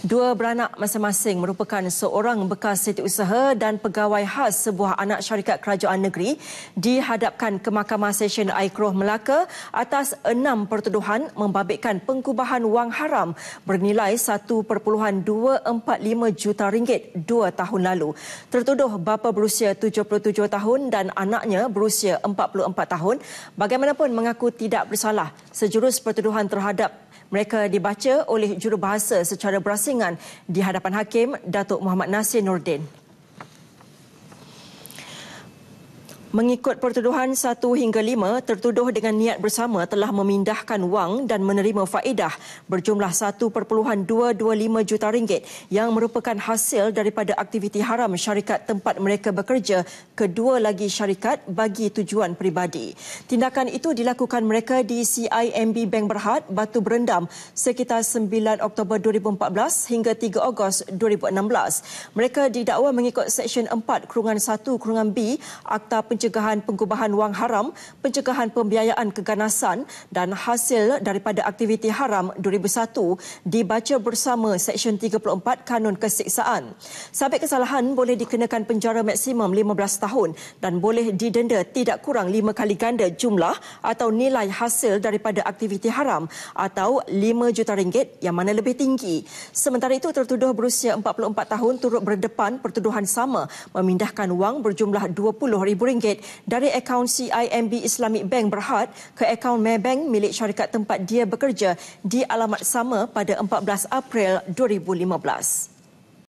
Dua beranak masing-masing merupakan seorang bekas setiausaha dan pegawai khas sebuah anak syarikat kerajaan negeri dihadapkan ke Mahkamah Sesyen Aikroh Melaka atas enam pertuduhan membabitkan pengkubahan wang haram bernilai 1.245 juta ringgit dua tahun lalu. Tertuduh bapa berusia 77 tahun dan anaknya berusia 44 tahun bagaimanapun mengaku tidak bersalah. Sejurus pertuduhan terhadap mereka dibaca oleh jurubahasa secara berasingan di hadapan hakim Datuk Muhammad Nasir Nordin. Mengikut pertuduhan 1 hingga 5, tertuduh dengan niat bersama telah memindahkan wang dan menerima faedah berjumlah 1.225 juta ringgit yang merupakan hasil daripada aktiviti haram syarikat tempat mereka bekerja kedua lagi syarikat bagi tujuan peribadi. Tindakan itu dilakukan mereka di CIMB Bank Berhad, Batu Berendam sekitar 9 Oktober 2014 hingga 3 Ogos 2016. Mereka didakwa mengikut Seksyen 4 Kurungan 1 Kurungan B Akta Pencuri pencegahan pengubahan wang haram, pencegahan pembiayaan keganasan dan hasil daripada aktiviti haram 2001 dibaca bersama Seksyen 34 Kanun Kesiksaan. Sabit kesalahan boleh dikenakan penjara maksimum 15 tahun dan boleh didenda tidak kurang 5 kali ganda jumlah atau nilai hasil daripada aktiviti haram atau 5 juta ringgit yang mana lebih tinggi. Sementara itu tertuduh berusia 44 tahun turut berdepan pertuduhan sama memindahkan wang berjumlah RM20,000 ringgit dari akaun CIMB Islamic Bank Berhad ke akaun Maybank milik syarikat tempat dia bekerja di alamat sama pada 14 April 2015.